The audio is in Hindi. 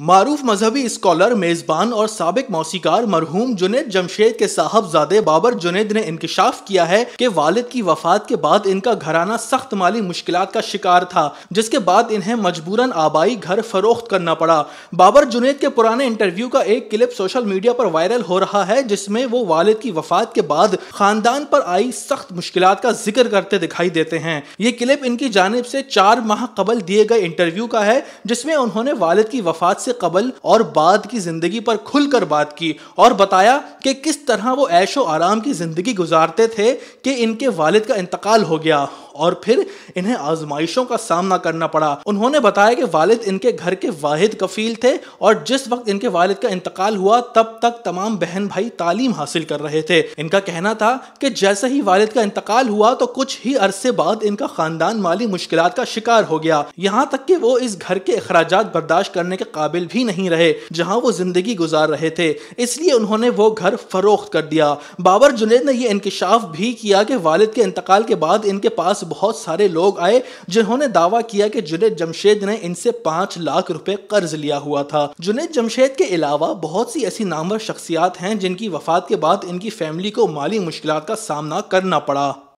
मारूफ मजहबी स्कॉलर मेज़बान और सबक मौसीकार मरहूम जुनेद जमशेद के साहबजादे बाबर जुनेद ने इंकशाफ किया है कि वालिद की वफात के बाद इनका घराना सख्त माली मुश्किल का शिकार था जिसके बाद इन्हें मजबूरन आबाई घर फरोख्त करना पड़ा बाबर जुनेद के पुराने इंटरव्यू का एक क्लिप सोशल मीडिया पर वायरल हो रहा है जिसमें वो वालद की वफात के बाद खानदान पर आई सख्त मुश्किल का जिक्र करते दिखाई देते हैं ये क्लिप इनकी जानब से चार माह कबल दिए गए इंटरव्यू का है जिसमें उन्होंने वालद की वफात से कबल और बाद की जिंदगी पर खुलकर बात की और बताया कि किस तरह वो ऐशो आराम की जिंदगी गुजारते थे कि इनके वालिद का इंतकाल हो गया और फिर इन्हें आजमाइशों का सामना करना पड़ा उन्होंने बताया कि वालिद इनके घर के वाहिद कफील थे और जिस वक्त इनके वालिद का इंतकाल हुआ तब तक तमाम बहन भाई तालीम हासिल कर रहे थे इनका कहना था कि जैसे ही वालिद का इंतकाल हुआ तो कुछ ही अरसे बाद इनका खानदान माली मुश्किल का शिकार हो गया यहाँ तक कि वो इस घर के अखराज बर्दाश्त करने के काबिल भी नहीं रहे जहाँ वो जिंदगी गुजार रहे थे इसलिए उन्होंने वो घर फरोख्त कर दिया बाबर जुनेद ने यह इंकशाफ भी किया कि वालिद के इंतकाल के बाद इनके पास बहुत सारे लोग आए जिन्होंने दावा किया कि जुनेद जमशेद ने इनसे पांच लाख रुपए कर्ज लिया हुआ था जुनेद जमशेद के अलावा बहुत सी ऐसी नामवर शख्सियात हैं जिनकी वफात के बाद इनकी फैमिली को माली मुश्किल का सामना करना पड़ा